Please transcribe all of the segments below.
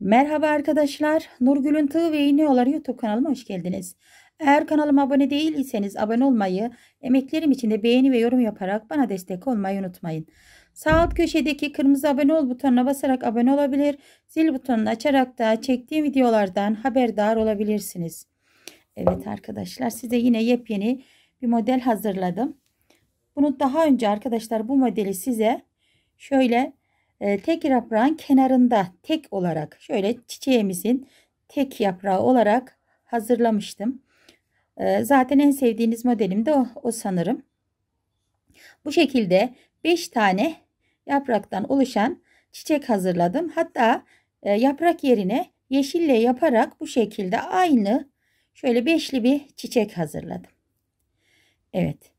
Merhaba arkadaşlar. Nurgül'ün Tığ ve İğneolar YouTube kanalıma hoş geldiniz. Eğer kanalıma abone değilseniz abone olmayı, emeklerim için de beğeni ve yorum yaparak bana destek olmayı unutmayın. Sağ alt köşedeki kırmızı abone ol butonuna basarak abone olabilir, zil butonunu açarak da çektiğim videolardan haberdar olabilirsiniz. Evet arkadaşlar size yine yepyeni bir model hazırladım. Bunu daha önce arkadaşlar bu modeli size şöyle ee, tek yaprağın kenarında tek olarak şöyle çiçeğimizin tek yaprağı olarak hazırlamıştım. Ee, zaten en sevdiğiniz modelim de o, o sanırım. Bu şekilde 5 tane yapraktan oluşan çiçek hazırladım. Hatta e, yaprak yerine yeşille yaparak bu şekilde aynı şöyle beşli bir çiçek hazırladım. Evet.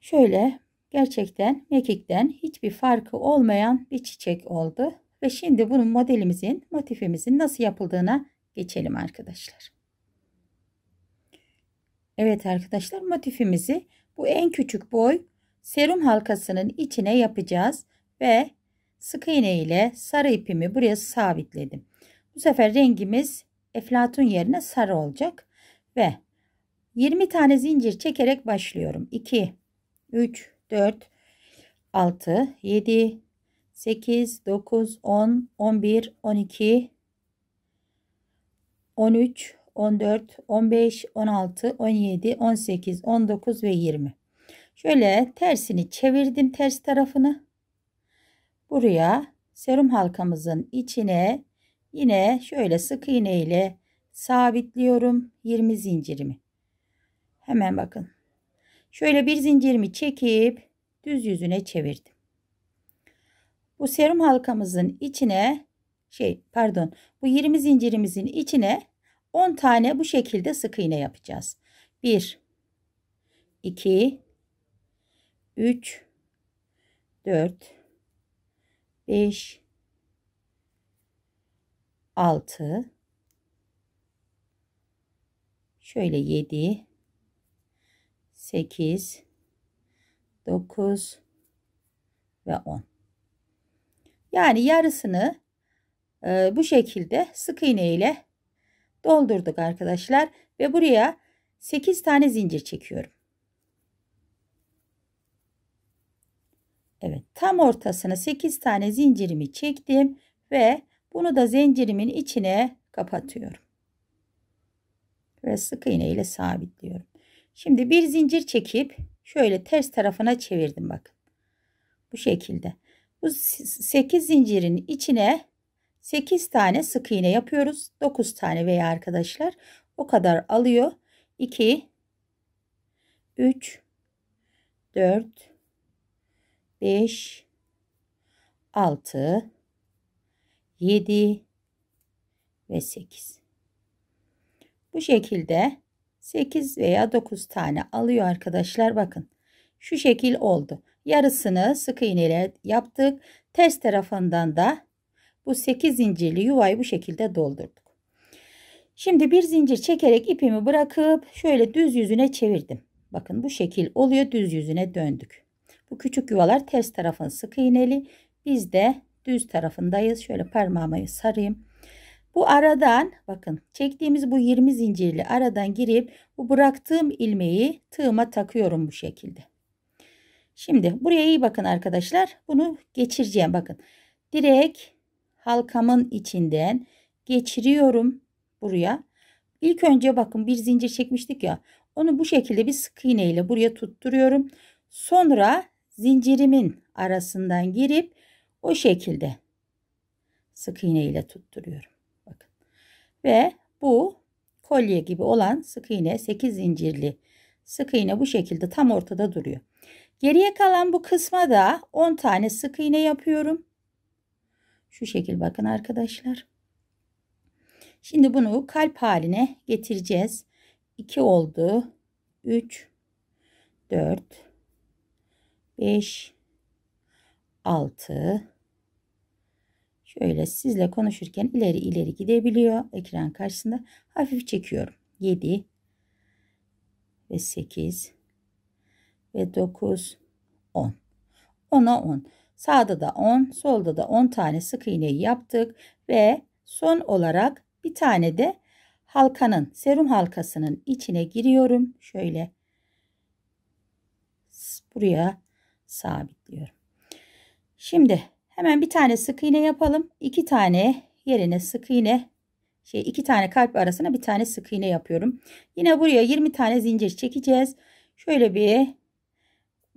Şöyle Gerçekten mekikten hiçbir farkı olmayan bir çiçek oldu. Ve şimdi bunun modelimizin, motifimizin nasıl yapıldığına geçelim arkadaşlar. Evet arkadaşlar motifimizi bu en küçük boy serum halkasının içine yapacağız. Ve sık iğne ile sarı ipimi buraya sabitledim. Bu sefer rengimiz eflatun yerine sarı olacak. Ve 20 tane zincir çekerek başlıyorum. 2, 3, 4, 6, 7, 8, 9, 10, 11, 12, 13, 14, 15, 16, 17, 18, 19 ve 20. Şöyle tersini çevirdim ters tarafını. Buraya serum halkamızın içine yine şöyle sık iğne ile sabitliyorum 20 zincirimi. Hemen bakın Şöyle bir zincirimi çekip düz yüzüne çevirdim. Bu serum halkamızın içine şey pardon bu 20 zincirimizin içine 10 tane bu şekilde sık iğne yapacağız. 1 2 3 4 5 6 şöyle 7 8 9 ve 10 yani yarısını e, bu şekilde sık iğne ile doldurduk arkadaşlar ve buraya 8 tane zincir çekiyorum Evet tam ortasına 8 tane zincirimi çektim ve bunu da zincirimin içine kapatıyorum ve sık iğne ile sabitliyorum Şimdi bir zincir çekip şöyle ters tarafına çevirdim bak Bu şekilde. Bu 8 zincirin içine 8 tane sık iğne yapıyoruz. 9 tane veya arkadaşlar o kadar alıyor. 2 3 4 5 6 7 ve 8 bu şekilde 8 veya 9 tane alıyor arkadaşlar bakın. Şu şekil oldu. Yarısını sık iğneyle yaptık. Ters tarafından da bu 8 zincirli yuvayı bu şekilde doldurduk. Şimdi bir zincir çekerek ipimi bırakıp şöyle düz yüzüne çevirdim. Bakın bu şekil oluyor düz yüzüne döndük. Bu küçük yuvalar ters tarafın sık iğneli. Biz de düz tarafındayız. Şöyle parmağımı sarayım. Bu aradan bakın çektiğimiz bu 20 zincirli aradan girip bu bıraktığım ilmeği tığıma takıyorum bu şekilde. Şimdi buraya iyi bakın arkadaşlar. Bunu geçireceğim bakın. Direkt halkamın içinden geçiriyorum buraya. İlk önce bakın bir zincir çekmiştik ya. Onu bu şekilde bir sık iğne ile buraya tutturuyorum. Sonra zincirimin arasından girip o şekilde sık iğne ile tutturuyorum. Ve bu kolye gibi olan sık iğne 8 zincirli sık iğne bu şekilde tam ortada duruyor. Geriye kalan bu kısma da 10 tane sık iğne yapıyorum. Şu şekil bakın arkadaşlar. Şimdi bunu kalp haline getireceğiz. 2 oldu. 3 4 5 6 Şöyle sizle konuşurken ileri ileri gidebiliyor. Ekran karşısında hafif çekiyorum. 7 ve 8 ve 9 10. 10'a 10. Sağda da 10, solda da 10 tane sık iğneyi yaptık ve son olarak bir tane de halkanın, serum halkasının içine giriyorum. Şöyle buraya sabitliyorum. Şimdi Hemen bir tane sık iğne yapalım. İki tane yerine sık iğne şey iki tane kalp arasına bir tane sık iğne yapıyorum. Yine buraya 20 tane zincir çekeceğiz. Şöyle bir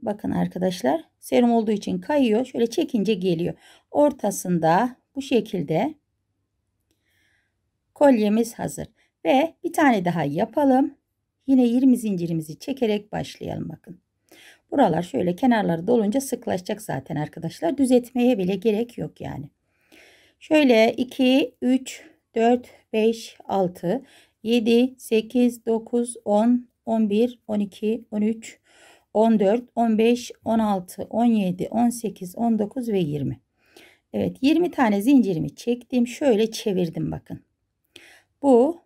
bakın arkadaşlar serum olduğu için kayıyor. Şöyle çekince geliyor. Ortasında bu şekilde kolyemiz hazır. Ve bir tane daha yapalım. Yine 20 zincirimizi çekerek başlayalım bakın. Buralar şöyle kenarları dolunca sıklaşacak zaten arkadaşlar. Düzeltmeye bile gerek yok yani. Şöyle 2, 3, 4, 5, 6, 7, 8, 9, 10, 11, 12, 13, 14, 15, 16, 17, 18, 19 ve 20. Evet 20 tane zincirimi çektim. Şöyle çevirdim bakın. Bu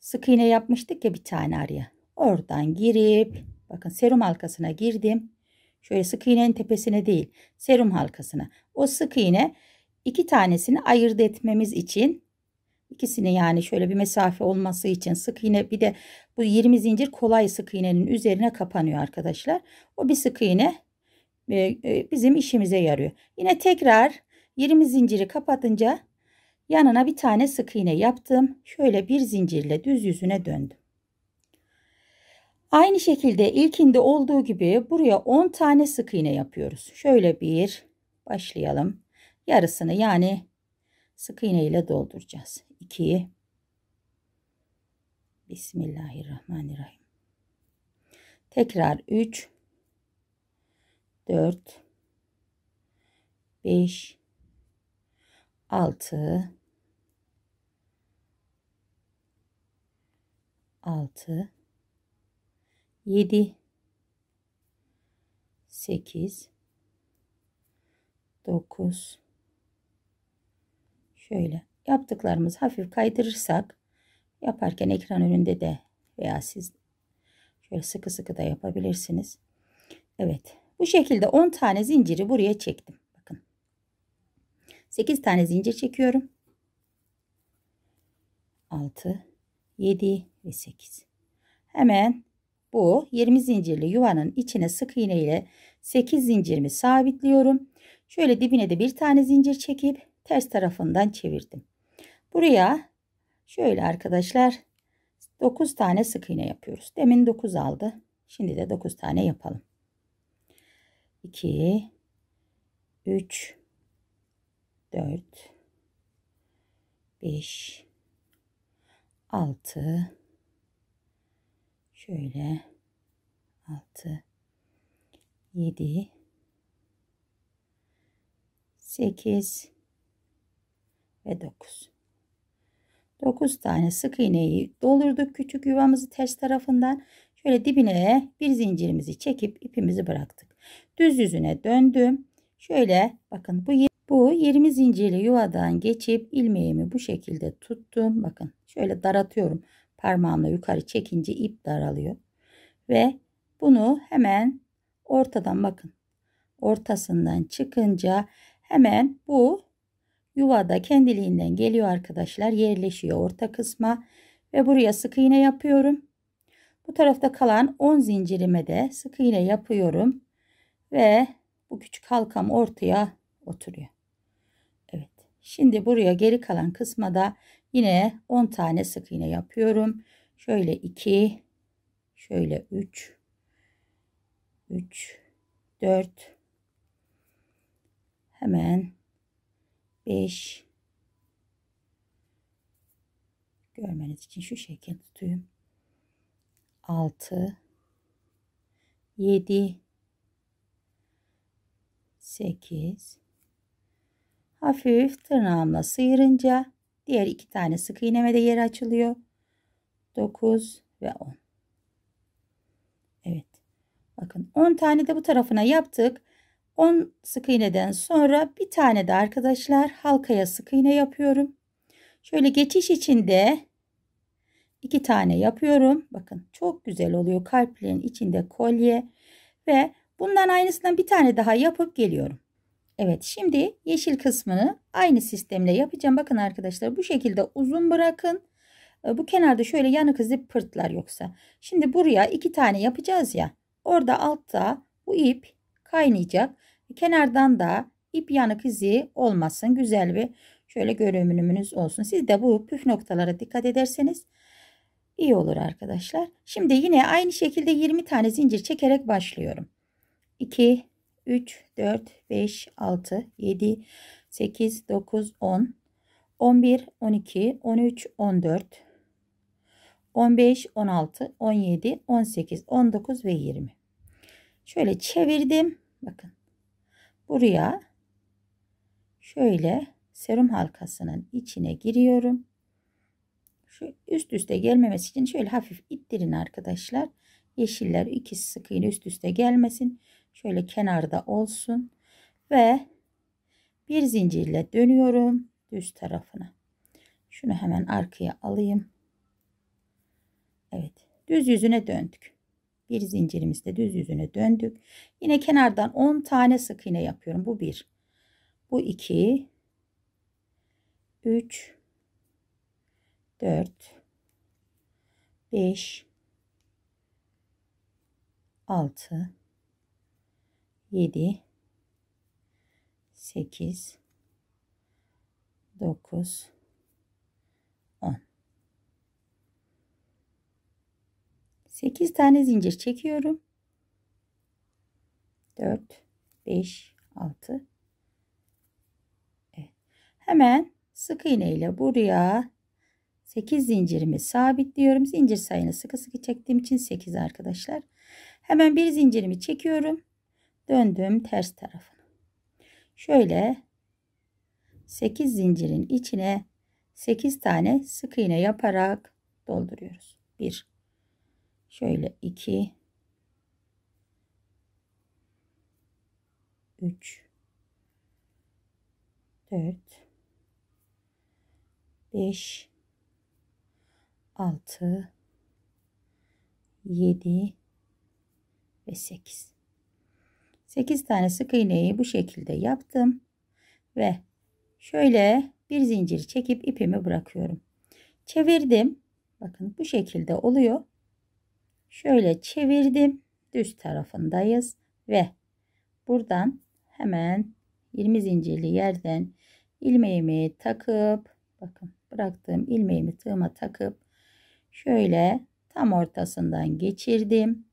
sık iğne yapmıştık ya bir tane araya. Oradan girip Bakın serum halkasına girdim. Şöyle sık iğnenin tepesine değil serum halkasına. O sık iğne iki tanesini ayırt etmemiz için ikisini yani şöyle bir mesafe olması için sık iğne bir de bu 20 zincir kolay sık iğnenin üzerine kapanıyor arkadaşlar. O bir sık iğne e, e, bizim işimize yarıyor. Yine tekrar 20 zinciri kapatınca yanına bir tane sık iğne yaptım. Şöyle bir zincirle düz yüzüne döndüm. Aynı şekilde ilkinde olduğu gibi buraya 10 tane sık iğne yapıyoruz. Şöyle bir başlayalım. Yarısını yani sık iğne ile dolduracağız. 2 Bismillahirrahmanirrahim. Tekrar 3 4 5 6 6 7 8 9 şöyle yaptıklarımız hafif kaydırırsak yaparken ekran önünde de veya siz şöyle sıkı sıkı da yapabilirsiniz. Evet bu şekilde 10 tane zinciri buraya çektim. Bakın 8 tane zincir çekiyorum. 6 7 ve 8 hemen bu 20 zincirli yuvanın içine sık iğne ile 8 zincirimi sabitliyorum. Şöyle dibine de bir tane zincir çekip ters tarafından çevirdim. Buraya şöyle arkadaşlar 9 tane sık iğne yapıyoruz. Demin 9 aldı. Şimdi de 9 tane yapalım. 2 3 4 5 6 şöyle 6 7 8 ve 9 9 tane sık iğneyi doldurduk küçük yuvamızı ters tarafından şöyle dibine bir zincirimizi çekip ipimizi bıraktık düz yüzüne döndüm şöyle bakın bu bu 20 zincirli yuvadan geçip ilmeğimi bu şekilde tuttum bakın şöyle daratıyorum Parmağımla yukarı çekince ip daralıyor. Ve bunu hemen ortadan bakın. Ortasından çıkınca hemen bu yuvada kendiliğinden geliyor arkadaşlar. Yerleşiyor orta kısma ve buraya sık iğne yapıyorum. Bu tarafta kalan 10 zincirime de sık iğne yapıyorum ve bu küçük halkam ortaya oturuyor. Şimdi buraya geri kalan kısma da yine 10 tane sık iğne yapıyorum. Şöyle 2, şöyle 3, 3, 4, hemen 5, görmeniz için şu şekilde tutayım. 6, 7, 8, hafif tırnağımla sıyırınca diğer iki tane sık iğneme de yer açılıyor. 9 ve 10. Evet. Bakın 10 tane de bu tarafına yaptık. 10 sık iğneden sonra bir tane de arkadaşlar halkaya sık iğne yapıyorum. Şöyle geçiş içinde iki tane yapıyorum. Bakın çok güzel oluyor. Kalplerin içinde kolye ve bundan aynısından bir tane daha yapıp geliyorum. Evet şimdi yeşil kısmını aynı sistemle yapacağım. Bakın arkadaşlar bu şekilde uzun bırakın. Ee, bu kenarda şöyle yanık izi pırtlar yoksa. Şimdi buraya iki tane yapacağız ya. Orada altta bu ip kaynayacak. Kenardan da ip yanık izi olmasın. Güzel bir şöyle görünümünüz olsun. Siz de bu püf noktalara dikkat ederseniz iyi olur arkadaşlar. Şimdi yine aynı şekilde 20 tane zincir çekerek başlıyorum. 2 3, 4, 5, 6, 7, 8, 9, 10, 11, 12, 13, 14, 15, 16, 17, 18, 19 ve 20. Şöyle çevirdim. Bakın. Buraya şöyle serum halkasının içine giriyorum. Şu üst üste gelmemesi için şöyle hafif ittirin arkadaşlar. Yeşiller ikisi sık iğne üst üste gelmesin. Şöyle kenarda olsun. Ve bir zincirle dönüyorum düz tarafına. Şunu hemen arkaya alayım. Evet. Düz yüzüne döndük. Bir zincirimizde düz yüzüne döndük. Yine kenardan 10 tane sık iğne yapıyorum. Bu bir. Bu 2. 3 4 5 6 7 8 9 10 8 tane zincir çekiyorum. 4 5 6 evet. Hemen sık iğne ile buraya 8 zincirimi sabitliyorum. Zincir sayını sıkı sıkı çektiğim için 8 arkadaşlar. Hemen bir zincirimi çekiyorum döndüm ters tarafına. Şöyle 8 zincirin içine 8 tane sık iğne yaparak dolduruyoruz. 1 şöyle 2 3 4 5 6 7 ve 8 8 tane sık iğneyi bu şekilde yaptım ve şöyle bir zincir çekip ipimi bırakıyorum. Çevirdim. Bakın bu şekilde oluyor. Şöyle çevirdim. Düz tarafındayız ve buradan hemen 20 zincirli yerden ilmeğimi takıp bakın bıraktığım ilmeğimi tığıma takıp şöyle tam ortasından geçirdim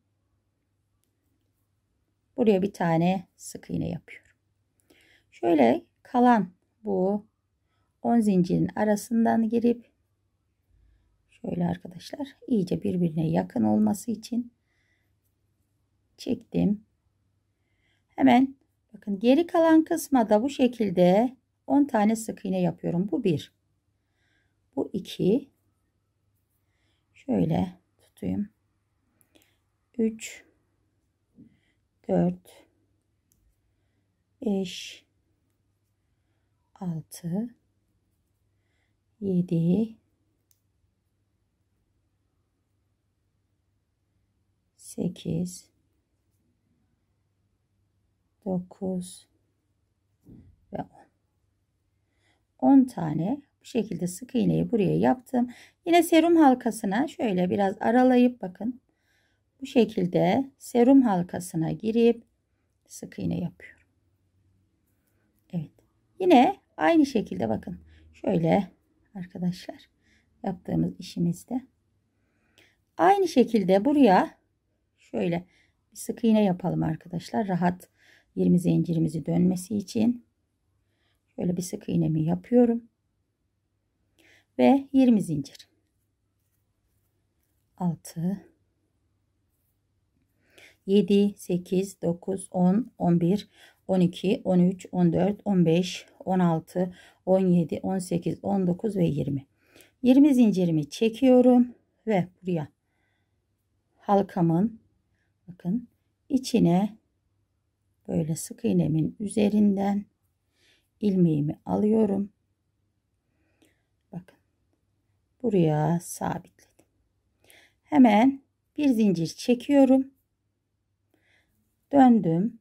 Buraya bir tane sık iğne yapıyorum. Şöyle kalan bu 10 zincirin arasından girip şöyle arkadaşlar iyice birbirine yakın olması için çektim. Hemen bakın geri kalan kısma da bu şekilde 10 tane sık iğne yapıyorum. Bu 1. Bu 2. Şöyle tutayım. 3 4 5 6 7 8 9 ve 10. 10 tane bu şekilde sık iğneyi buraya yaptım. Yine serum halkasına şöyle biraz aralayıp bakın bu şekilde serum halkasına girip sık iğne yapıyorum. Evet. Yine aynı şekilde bakın. Şöyle arkadaşlar yaptığımız işimizde. Aynı şekilde buraya şöyle bir sık iğne yapalım arkadaşlar. Rahat 20 zincirimizi dönmesi için. Şöyle bir sık iğnemi yapıyorum. Ve 20 zincir. 6 7, 8, 9, 10, 11, 12, 13, 14, 15, 16, 17, 18, 19 ve 20. 20 zincirimi çekiyorum ve buraya halkamın bakın içine böyle sık iğnemin üzerinden ilmeğimi alıyorum. Bakın buraya sabitledim. Hemen bir zincir çekiyorum döndüm.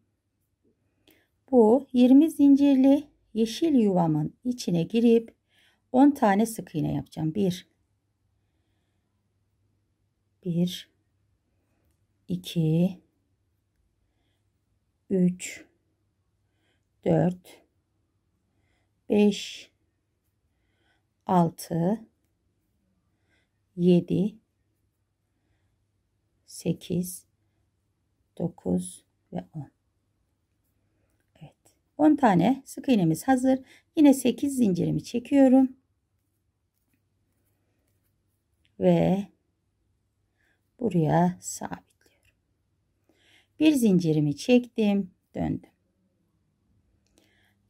Bu 20 zincirli yeşil yuvamın içine girip 10 tane sık iğne yapacağım. 1 1 2 3 4 5 6 7 8 9 ve 10. Evet. 10 tane sık iğnemiz hazır. Yine 8 zincirimi çekiyorum. Ve buraya sabitliyorum. Bir zincirimi çektim. Döndüm.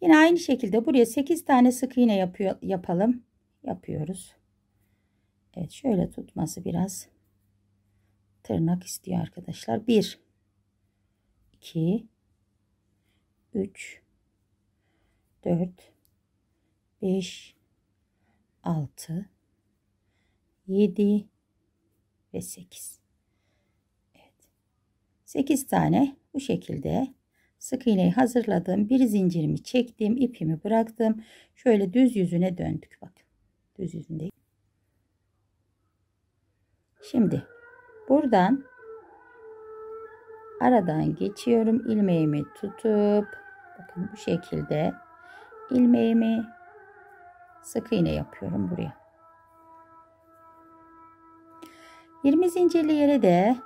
Yine aynı şekilde buraya 8 tane sık iğne yapıyor, yapalım. Yapıyoruz. Evet şöyle tutması biraz tırnak istiyor arkadaşlar. 1 2 3 4 5 6 7 ve 8. Evet. 8 tane bu şekilde sık iğneyi hazırladım. Bir zincirimi çektim. ipimi bıraktım. Şöyle düz yüzüne döndük. Bak, Düz yüzünde. Şimdi buradan aradan geçiyorum. ilmeğimi tutup bakın bu şekilde ilmeğimi sık iğne yapıyorum buraya. 20 zincirli yere de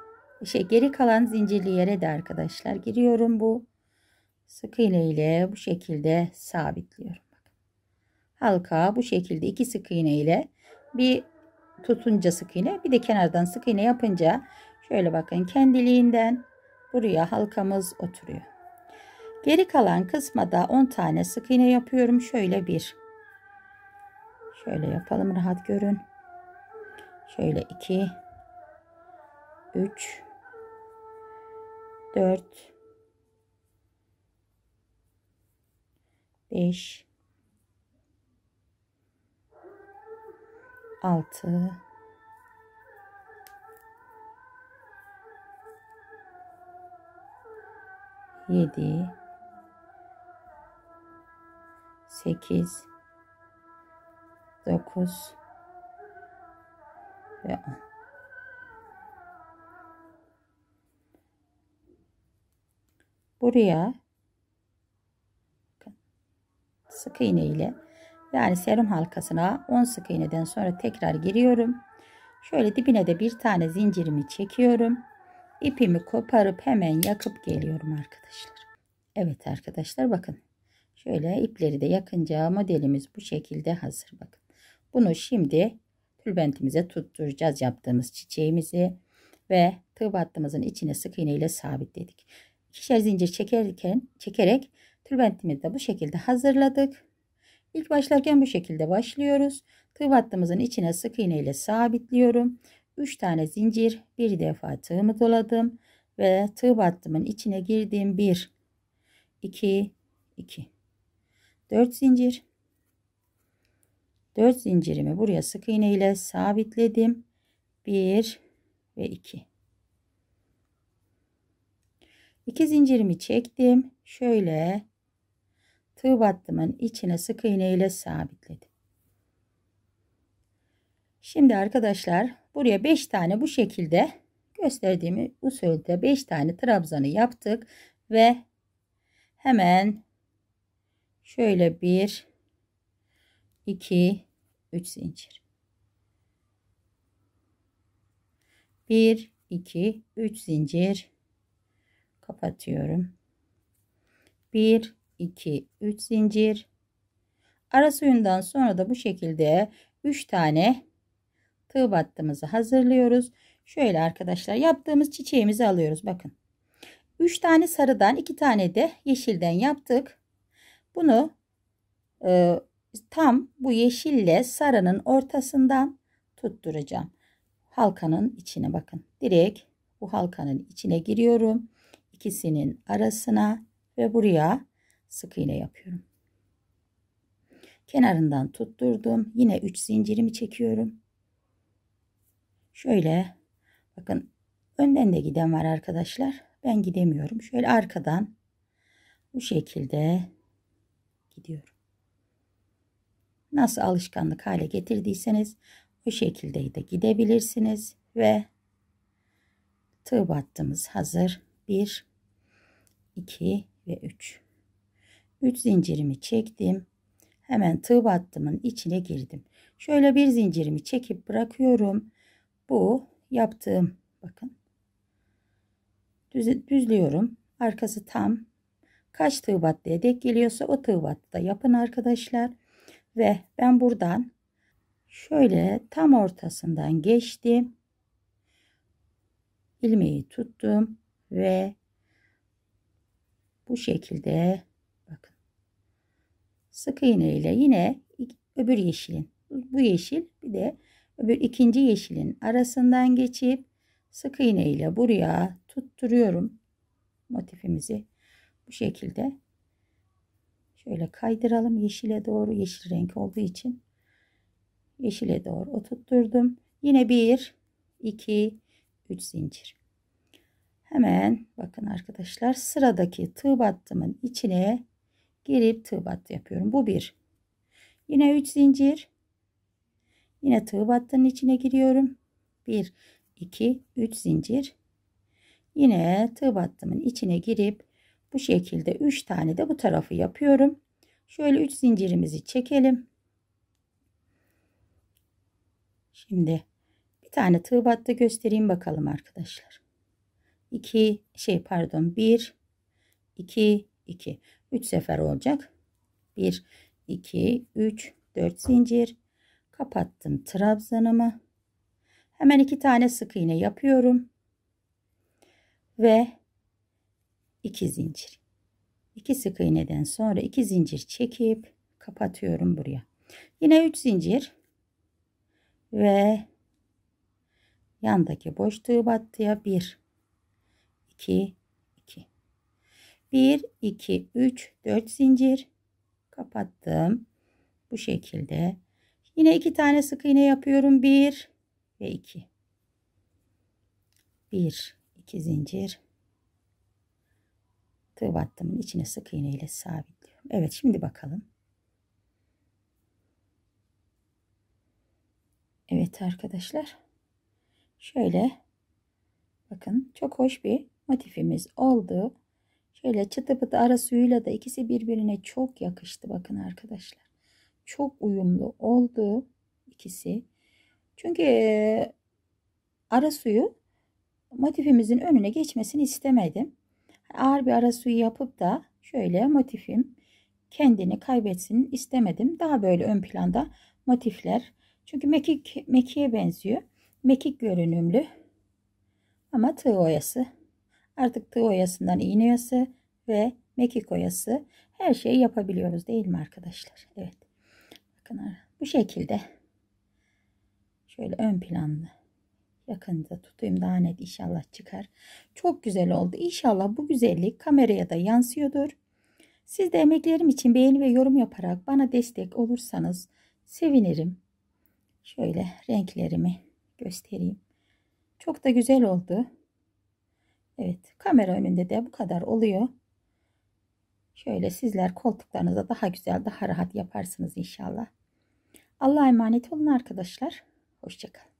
şey geri kalan zincirli yere de arkadaşlar giriyorum bu sık iğne ile bu şekilde sabitliyorum. Halka bu şekilde iki sık iğne ile bir tutunca sık iğne bir de kenardan sık iğne yapınca şöyle bakın kendiliğinden Buraya halkamız oturuyor. Geri kalan kısma da 10 tane sık iğne yapıyorum. Şöyle bir. Şöyle yapalım rahat görün. Şöyle 2 3 4 5 6 7 8 9 ve 10 buraya sık iğne ile yani serum halkasına 10 sık iğneden sonra tekrar giriyorum şöyle dibine de bir tane zincirimi çekiyorum ipimi koparıp hemen yakıp geliyorum arkadaşlar. Evet arkadaşlar bakın. Şöyle ipleri de yakınca modelimiz bu şekilde hazır. Bakın. Bunu şimdi tülbentimize tutturacağız yaptığımız çiçeğimizi ve tığ battığımızın içine sık iğne ile sabitledik. İkişer zincir çekerken çekerek tülbentimizi de bu şekilde hazırladık. İlk başlarken bu şekilde başlıyoruz. Tığ battığımızın içine sık iğne ile sabitliyorum. 3 tane zincir bir defa tığımı doladım ve tığ battımın içine girdiğim 1 2 2 4 zincir 4 zincirimi buraya sık iğne ile sabitledim 1 ve 2 2 zincirimi çektim şöyle tığ battımın içine sık iğne ile sabitledim şimdi arkadaşlar Buraya 5 tane bu şekilde gösterdiğim usulde 5 tane trabzanı yaptık ve hemen şöyle 1 2 3 zincir 1 2 3 zincir kapatıyorum 1 2 3 zincir ara suyundan sonra da bu şekilde 3 tane tığ battımızı hazırlıyoruz. Şöyle arkadaşlar yaptığımız çiçeğimizi alıyoruz. Bakın 3 tane sarıdan 2 tane de yeşilden yaptık. Bunu e, tam bu yeşille sarının ortasından tutturacağım. Halkanın içine bakın. Direkt bu halkanın içine giriyorum. İkisinin arasına ve buraya sık iğne yapıyorum. Kenarından tutturdum. Yine 3 zincirimi çekiyorum. Şöyle bakın önden de giden var arkadaşlar. Ben gidemiyorum. Şöyle arkadan bu şekilde gidiyorum. Nasıl alışkanlık hale getirdiyseniz bu şekilde de gidebilirsiniz ve tığ battığımız hazır. 1 2 ve 3 3 zincirimi çektim. Hemen tığ battımın içine girdim. Şöyle bir zincirimi çekip bırakıyorum bu yaptığım bakın düz, düzlüyorum. Arkası tam. Kaç tığ battıya dek geliyorsa o tığ da yapın arkadaşlar. Ve ben buradan şöyle tam ortasından geçtim. ilmeği tuttum ve bu şekilde bakın sık iğne ile yine öbür yeşilin bu yeşil bir de öbür ikinci yeşilin arasından geçip sık iğne ile buraya tutturuyorum motifimizi bu şekilde şöyle kaydıralım yeşile doğru yeşil renk olduğu için yeşile doğru oturtturdum yine bir iki üç zincir hemen bakın arkadaşlar sıradaki tığ battımın içine girip tığ battı yapıyorum bu bir yine üç zincir Yine tığ battığının içine giriyorum. 1, 2, 3 zincir. Yine tığ battımın içine girip bu şekilde 3 tane de bu tarafı yapıyorum. Şöyle 3 zincirimizi çekelim. Şimdi bir tane tığ battı göstereyim bakalım arkadaşlar. 2 şey pardon 1 2 2 3 sefer olacak. 1 2 3 4 zincir kapattım trabzanımı. Hemen iki tane sık iğne yapıyorum. Ve iki zincir. İki sık iğneden sonra iki zincir çekip kapatıyorum buraya. Yine üç zincir ve yandaki boş boşluğu battıya bir, iki, iki. Bir, iki, üç, dört zincir kapattım bu şekilde Yine iki tane sık iğne yapıyorum. Bir ve iki. Bir, iki zincir. Tığ battımın içine sık iğne ile sabitliyorum. Evet şimdi bakalım. Evet arkadaşlar. Şöyle bakın çok hoş bir motifimiz oldu. Şöyle çıtı pıtı ara suyuyla da ikisi birbirine çok yakıştı bakın arkadaşlar çok uyumlu oldu ikisi. Çünkü e, ara suyu motifimizin önüne geçmesini istemedim. Ağır bir ara suyu yapıp da şöyle motifim kendini kaybetsin istemedim. Daha böyle ön planda motifler. Çünkü mekik mekiğe benziyor. Mekik görünümlü. Ama tığ oyası. Artık tığ oyasından iğne oyası ve mekik oyası her şeyi yapabiliyoruz değil mi arkadaşlar? Evet. Bakın bu şekilde. Şöyle ön planlı. Yakında tutayım daha net inşallah çıkar. Çok güzel oldu. İnşallah bu güzellik kameraya da yansıyordur. Siz de emeklerim için beğeni ve yorum yaparak bana destek olursanız sevinirim. Şöyle renklerimi göstereyim. Çok da güzel oldu. Evet kamera önünde de bu kadar oluyor. Şöyle sizler koltuklarınıza daha güzel, daha rahat yaparsınız inşallah. Allah'a emanet olun arkadaşlar. Hoşçakalın.